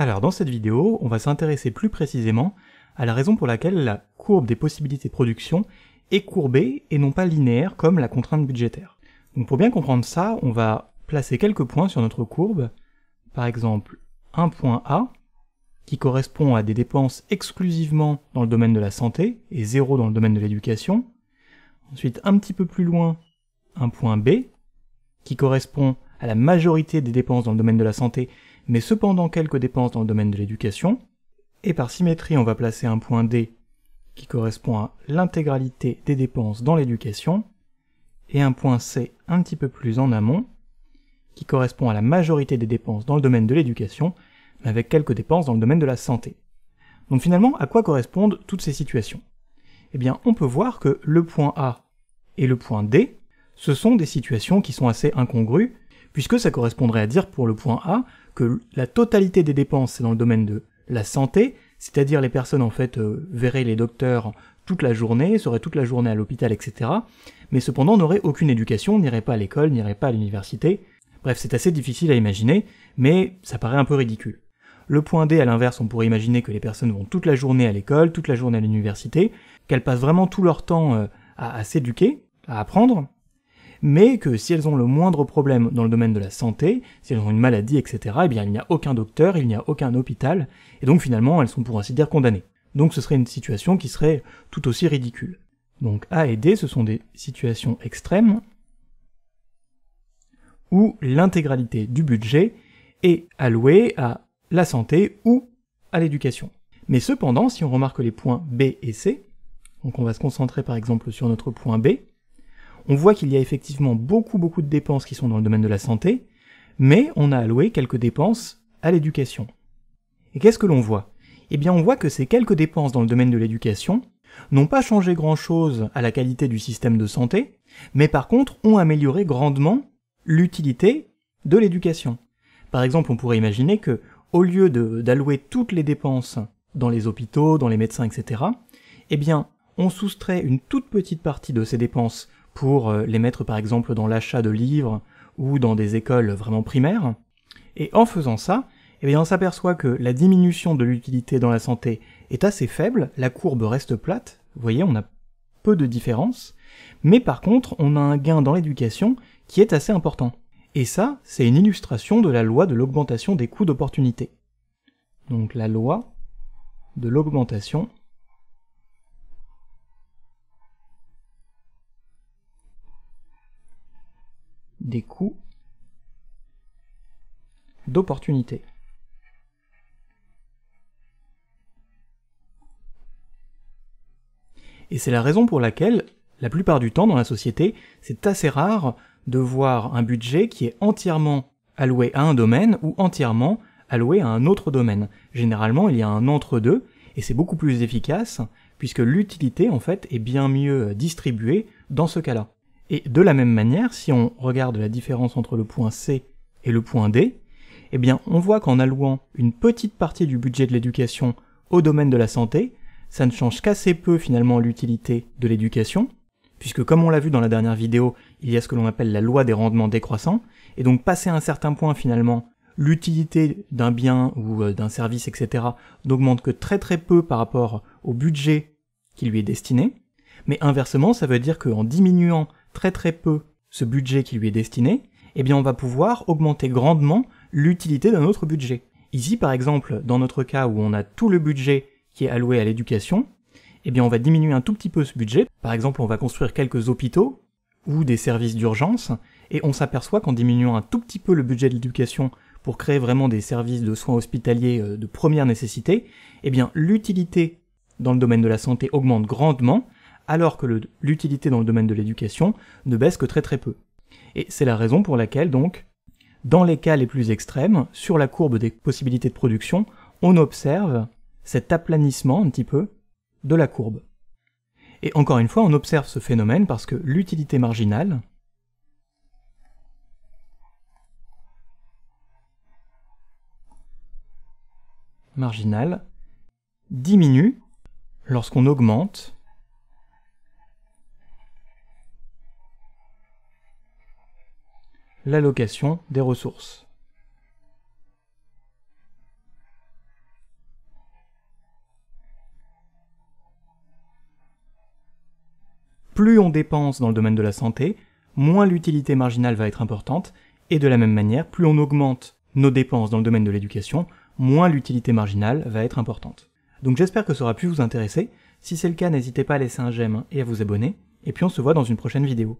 Alors dans cette vidéo, on va s'intéresser plus précisément à la raison pour laquelle la courbe des possibilités de production est courbée et non pas linéaire comme la contrainte budgétaire. Donc pour bien comprendre ça, on va placer quelques points sur notre courbe, par exemple un point A, qui correspond à des dépenses exclusivement dans le domaine de la santé et zéro dans le domaine de l'éducation. Ensuite, un petit peu plus loin, un point B, qui correspond à la majorité des dépenses dans le domaine de la santé mais cependant quelques dépenses dans le domaine de l'éducation, et par symétrie on va placer un point D qui correspond à l'intégralité des dépenses dans l'éducation, et un point C un petit peu plus en amont, qui correspond à la majorité des dépenses dans le domaine de l'éducation, mais avec quelques dépenses dans le domaine de la santé. Donc finalement, à quoi correspondent toutes ces situations Eh bien, on peut voir que le point A et le point D, ce sont des situations qui sont assez incongrues, puisque ça correspondrait à dire pour le point A que la totalité des dépenses c'est dans le domaine de la santé, c'est-à-dire les personnes en fait euh, verraient les docteurs toute la journée, seraient toute la journée à l'hôpital, etc. Mais cependant n'auraient aucune éducation, n'iraient pas à l'école, n'iraient pas à l'université. Bref, c'est assez difficile à imaginer, mais ça paraît un peu ridicule. Le point D, à l'inverse, on pourrait imaginer que les personnes vont toute la journée à l'école, toute la journée à l'université, qu'elles passent vraiment tout leur temps euh, à s'éduquer, à apprendre, mais que si elles ont le moindre problème dans le domaine de la santé, si elles ont une maladie, etc., eh bien il n'y a aucun docteur, il n'y a aucun hôpital, et donc finalement elles sont pour ainsi dire condamnées. Donc ce serait une situation qui serait tout aussi ridicule. Donc A et D, ce sont des situations extrêmes où l'intégralité du budget est allouée à la santé ou à l'éducation. Mais cependant, si on remarque les points B et C, donc on va se concentrer par exemple sur notre point B, on voit qu'il y a effectivement beaucoup beaucoup de dépenses qui sont dans le domaine de la santé, mais on a alloué quelques dépenses à l'éducation. Et qu'est-ce que l'on voit Eh bien on voit que ces quelques dépenses dans le domaine de l'éducation n'ont pas changé grand-chose à la qualité du système de santé, mais par contre ont amélioré grandement l'utilité de l'éducation. Par exemple, on pourrait imaginer que, au lieu d'allouer toutes les dépenses dans les hôpitaux, dans les médecins, etc., eh bien, on soustrait une toute petite partie de ces dépenses pour euh, les mettre par exemple dans l'achat de livres ou dans des écoles vraiment primaires. Et en faisant ça, eh on s'aperçoit que la diminution de l'utilité dans la santé est assez faible, la courbe reste plate, vous voyez, on a peu de différence, mais par contre, on a un gain dans l'éducation qui est assez important. Et ça, c'est une illustration de la loi de l'augmentation des coûts d'opportunité. Donc la loi de l'augmentation des coûts d'opportunité. Et c'est la raison pour laquelle, la plupart du temps dans la société, c'est assez rare de voir un budget qui est entièrement alloué à un domaine ou entièrement alloué à un autre domaine. Généralement, il y a un entre-deux, et c'est beaucoup plus efficace, puisque l'utilité, en fait, est bien mieux distribuée dans ce cas-là. Et de la même manière, si on regarde la différence entre le point C et le point D, eh bien, on voit qu'en allouant une petite partie du budget de l'éducation au domaine de la santé, ça ne change qu'assez peu finalement l'utilité de l'éducation, puisque comme on l'a vu dans la dernière vidéo, il y a ce que l'on appelle la loi des rendements décroissants, et donc passer à un certain point finalement, l'utilité d'un bien ou euh, d'un service, etc., n'augmente que très très peu par rapport au budget qui lui est destiné, mais inversement, ça veut dire qu'en diminuant très très peu ce budget qui lui est destiné, eh bien on va pouvoir augmenter grandement l'utilité d'un autre budget. Ici, par exemple, dans notre cas où on a tout le budget qui est alloué à l'éducation, eh bien on va diminuer un tout petit peu ce budget. Par exemple, on va construire quelques hôpitaux ou des services d'urgence, et on s'aperçoit qu'en diminuant un tout petit peu le budget de l'éducation pour créer vraiment des services de soins hospitaliers euh, de première nécessité, eh bien l'utilité dans le domaine de la santé augmente grandement, alors que l'utilité dans le domaine de l'éducation ne baisse que très très peu. Et c'est la raison pour laquelle donc, dans les cas les plus extrêmes, sur la courbe des possibilités de production, on observe cet aplanissement un petit peu de la courbe. Et encore une fois, on observe ce phénomène parce que l'utilité marginale marginale diminue lorsqu'on augmente l'allocation des ressources. Plus on dépense dans le domaine de la santé, moins l'utilité marginale va être importante, et de la même manière, plus on augmente nos dépenses dans le domaine de l'éducation, moins l'utilité marginale va être importante. Donc j'espère que ça aura pu vous intéresser, si c'est le cas n'hésitez pas à laisser un j'aime et à vous abonner, et puis on se voit dans une prochaine vidéo.